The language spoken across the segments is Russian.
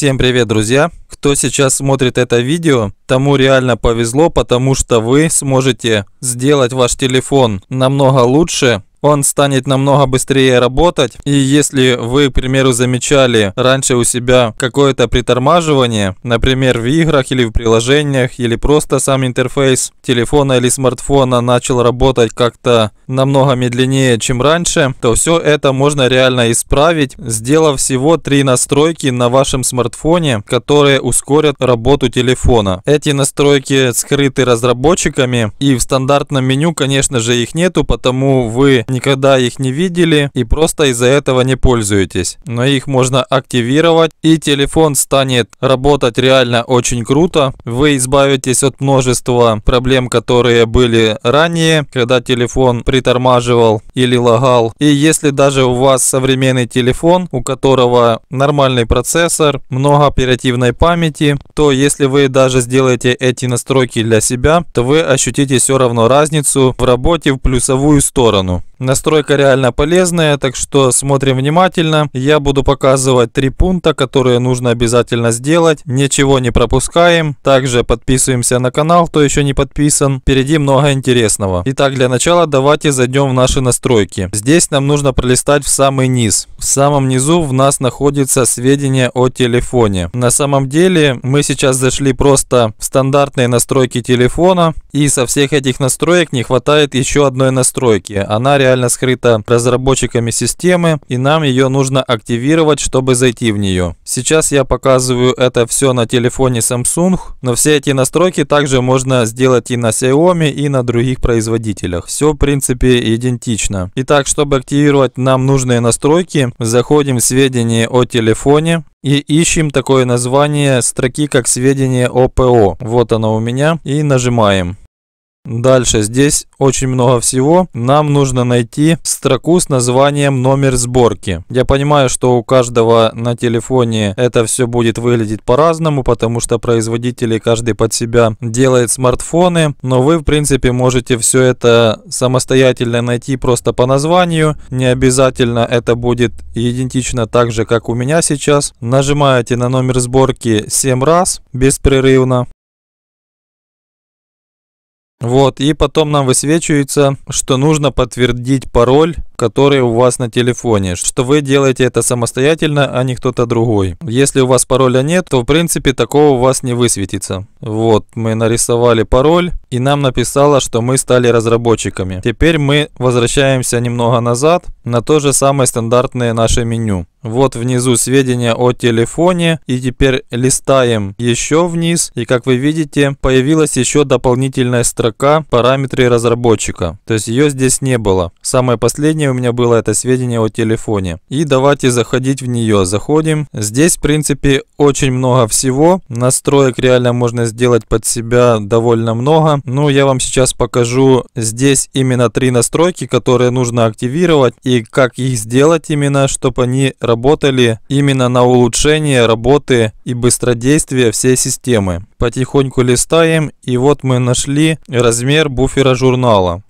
Всем привет, друзья! Кто сейчас смотрит это видео, тому реально повезло, потому что вы сможете сделать ваш телефон намного лучше он станет намного быстрее работать. И если вы, к примеру, замечали раньше у себя какое-то притормаживание, например, в играх или в приложениях, или просто сам интерфейс телефона или смартфона начал работать как-то намного медленнее, чем раньше, то все это можно реально исправить, сделав всего три настройки на вашем смартфоне, которые ускорят работу телефона. Эти настройки скрыты разработчиками и в стандартном меню, конечно же, их нету, потому вы никогда их не видели и просто из-за этого не пользуетесь. Но их можно активировать и телефон станет работать реально очень круто. Вы избавитесь от множества проблем, которые были ранее, когда телефон притормаживал или лагал. И если даже у вас современный телефон, у которого нормальный процессор, много оперативной памяти, то если вы даже сделаете эти настройки для себя, то вы ощутите все равно разницу в работе в плюсовую сторону. Настройка реально полезная, так что смотрим внимательно. Я буду показывать три пункта, которые нужно обязательно сделать. Ничего не пропускаем. Также подписываемся на канал, кто еще не подписан. Впереди много интересного. Итак, для начала давайте зайдем в наши настройки. Здесь нам нужно пролистать в самый низ. В самом низу в нас находится сведения о телефоне. На самом деле мы сейчас зашли просто в стандартные настройки телефона. И со всех этих настроек не хватает еще одной настройки. Она реально реально скрыта разработчиками системы, и нам ее нужно активировать, чтобы зайти в нее. Сейчас я показываю это все на телефоне Samsung, но все эти настройки также можно сделать и на Xiaomi, и на других производителях. Все в принципе идентично. Итак, чтобы активировать нам нужные настройки, заходим в сведения о телефоне, и ищем такое название строки, как сведения ОПО. Вот оно у меня. И нажимаем. Дальше здесь очень много всего. Нам нужно найти строку с названием номер сборки. Я понимаю, что у каждого на телефоне это все будет выглядеть по-разному, потому что производители каждый под себя делает смартфоны. Но вы, в принципе, можете все это самостоятельно найти просто по названию. Не обязательно это будет идентично так же, как у меня сейчас. Нажимаете на номер сборки 7 раз беспрерывно. Вот, и потом нам высвечивается, что нужно подтвердить пароль которые у вас на телефоне, что вы делаете это самостоятельно, а не кто-то другой. Если у вас пароля нет, то в принципе такого у вас не высветится. Вот, мы нарисовали пароль, и нам написало, что мы стали разработчиками. Теперь мы возвращаемся немного назад на то же самое стандартное наше меню. Вот внизу сведения о телефоне. И теперь листаем еще вниз. И как вы видите, появилась еще дополнительная строка параметры разработчика. То есть ее здесь не было. Самое последнее у меня было это сведение о телефоне. И давайте заходить в нее. Заходим. Здесь, в принципе, очень много всего. Настроек реально можно сделать под себя довольно много. Ну, я вам сейчас покажу здесь именно три настройки, которые нужно активировать и как их сделать именно, чтобы они работали именно на улучшение работы и быстродействия всей системы. Потихоньку листаем и вот мы нашли размер буфера журнала.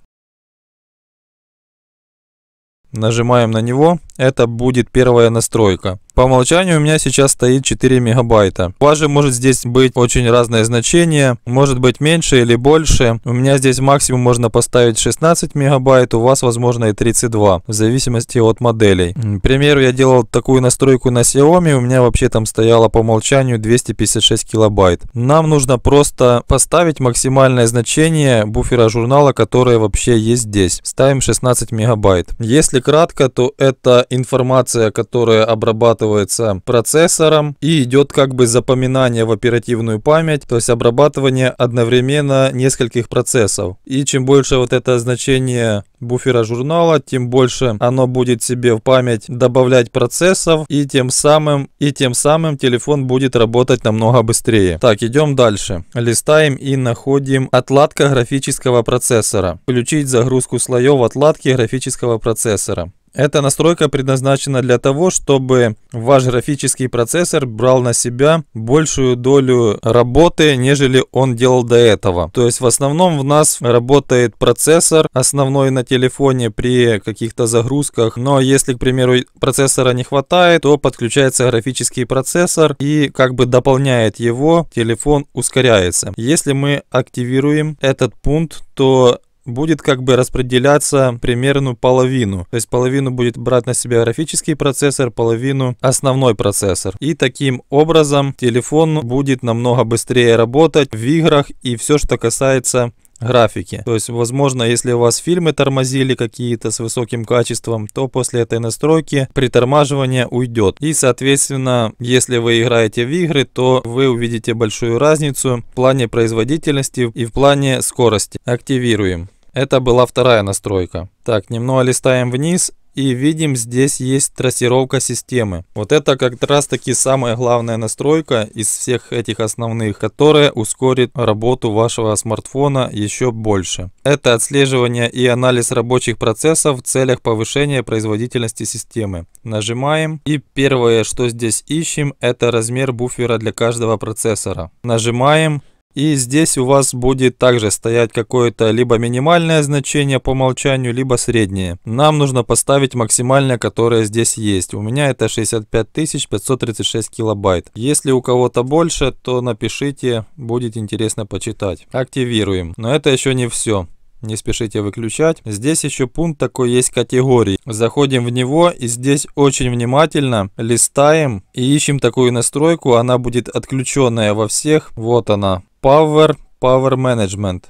Нажимаем на него. Это будет первая настройка. По умолчанию у меня сейчас стоит 4 мегабайта. У вас же может здесь быть очень разное значение, может быть меньше или больше. У меня здесь максимум можно поставить 16 мегабайт, у вас возможно и 32, в зависимости от моделей. К примеру, я делал такую настройку на Xiaomi, у меня вообще там стояло по умолчанию 256 килобайт. Нам нужно просто поставить максимальное значение буфера журнала, которое вообще есть здесь. Ставим 16 мегабайт. Если кратко, то это информация, которая обрабатывается процессором и идет как бы запоминание в оперативную память, то есть обрабатывание одновременно нескольких процессов. И чем больше вот это значение буфера журнала, тем больше оно будет себе в память добавлять процессов и тем самым и тем самым телефон будет работать намного быстрее. Так, идем дальше. Листаем и находим отладка графического процессора. Включить загрузку слоев отладки графического процессора. Эта настройка предназначена для того, чтобы ваш графический процессор брал на себя большую долю работы, нежели он делал до этого. То есть в основном в нас работает процессор основной на телефоне при каких-то загрузках. Но если, к примеру, процессора не хватает, то подключается графический процессор и как бы дополняет его, телефон ускоряется. Если мы активируем этот пункт, то будет как бы распределяться примерно половину. То есть половину будет брать на себя графический процессор, половину основной процессор. И таким образом телефон будет намного быстрее работать в играх и все, что касается графике. То есть, возможно, если у вас фильмы тормозили какие-то с высоким качеством, то после этой настройки притормаживание уйдет. И, соответственно, если вы играете в игры, то вы увидите большую разницу в плане производительности и в плане скорости. Активируем. Это была вторая настройка. Так, немного листаем вниз и видим, здесь есть трассировка системы. Вот это как раз таки самая главная настройка из всех этих основных, которая ускорит работу вашего смартфона еще больше. Это отслеживание и анализ рабочих процессов в целях повышения производительности системы. Нажимаем. И первое, что здесь ищем, это размер буфера для каждого процессора. Нажимаем. И здесь у вас будет также стоять какое-то либо минимальное значение по умолчанию, либо среднее. Нам нужно поставить максимальное, которое здесь есть. У меня это 65 536 килобайт. Если у кого-то больше, то напишите, будет интересно почитать. Активируем. Но это еще не все не спешите выключать. Здесь еще пункт такой есть категории. Заходим в него и здесь очень внимательно листаем и ищем такую настройку. Она будет отключенная во всех. Вот она. Power, Power Management.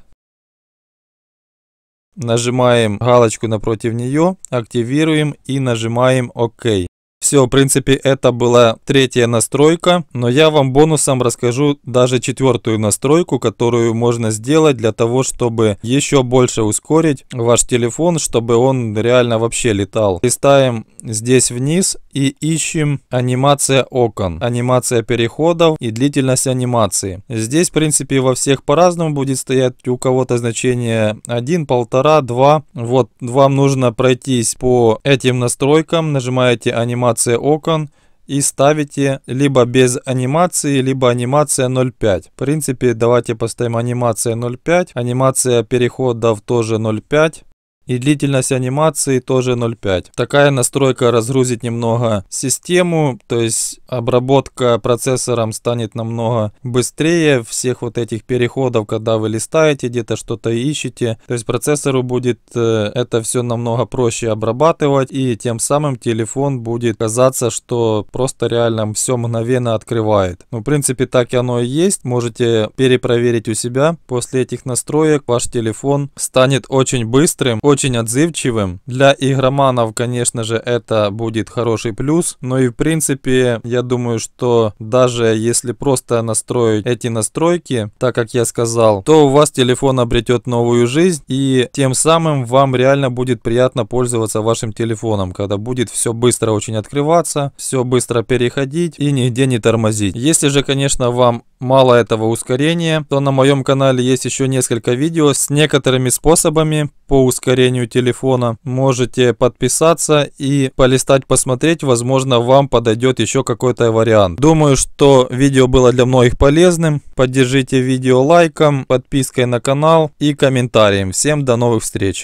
Нажимаем галочку напротив нее, активируем и нажимаем ОК. Все, в принципе, это была третья настройка, но я вам бонусом расскажу даже четвертую настройку, которую можно сделать для того, чтобы еще больше ускорить ваш телефон, чтобы он реально вообще летал. Листаем здесь вниз и ищем анимация окон, анимация переходов и длительность анимации. Здесь, в принципе, во всех по-разному будет стоять у кого-то значение 1, 1,5, 2. Вот, вам нужно пройтись по этим настройкам, нажимаете анимацию анимация окон и ставите либо без анимации, либо анимация 0.5. В принципе, давайте поставим анимация 0.5, анимация переходов тоже 0.5 и длительность анимации тоже 0.5. Такая настройка разгрузит немного систему, то есть обработка процессором станет намного быстрее всех вот этих переходов, когда вы листаете где-то что-то ищете. То есть процессору будет э, это все намного проще обрабатывать и тем самым телефон будет казаться, что просто реально все мгновенно открывает. Ну, в принципе, так и оно и есть. Можете перепроверить у себя. После этих настроек ваш телефон станет очень быстрым, очень очень отзывчивым. Для игроманов, конечно же, это будет хороший плюс. Но и в принципе, я думаю, что даже если просто настроить эти настройки, так как я сказал, то у вас телефон обретет новую жизнь. И тем самым вам реально будет приятно пользоваться вашим телефоном, когда будет все быстро очень открываться, все быстро переходить и нигде не тормозить. Если же, конечно, вам мало этого ускорения, то на моем канале есть еще несколько видео с некоторыми способами по ускорению телефона. Можете подписаться и полистать, посмотреть. Возможно, вам подойдет еще какой-то вариант. Думаю, что видео было для многих полезным. Поддержите видео лайком, подпиской на канал и комментарием. Всем до новых встреч!